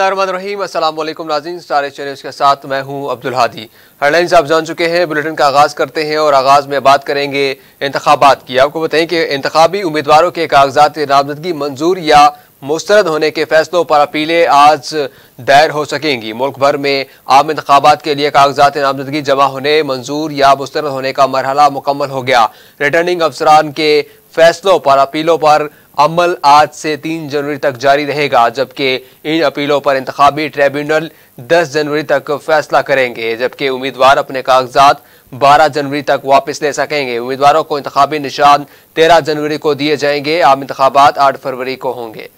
रहीम असलम नाजीन star H news के साथ मैं हूं अब्दुल हादी हेडलाइंस आप जान चुके हैं बुलेटिन का आगाज़ करते हैं और आगाज़ में बात करेंगे इंतबात की आपको बताएं कि इंतबी उम्मीदवारों के कागजात नामजदगी मंजूर या मुस्तरद होने के फैसलों पर अपीलें आज दायर हो सकेंगी मुल्क भर में आम इंतबात के लिए कागजात नामजदगी जमा होने मंजूर या मुस्तरद होने का मरहला मुकम्मल हो गया रिटर्निंग अफसरान के फैसलों पर अपीलों पर अमल आज से तीन जनवरी तक जारी रहेगा जबकि इन अपीलों पर इंतबी ट्रिब्यूनल दस जनवरी तक फैसला करेंगे जबकि उम्मीदवार अपने कागजात बारह जनवरी तक वापस ले सकेंगे उम्मीदवारों को इंतबी निशान तेरह जनवरी को दिए जाएंगे आम इंतबात आठ फरवरी को होंगे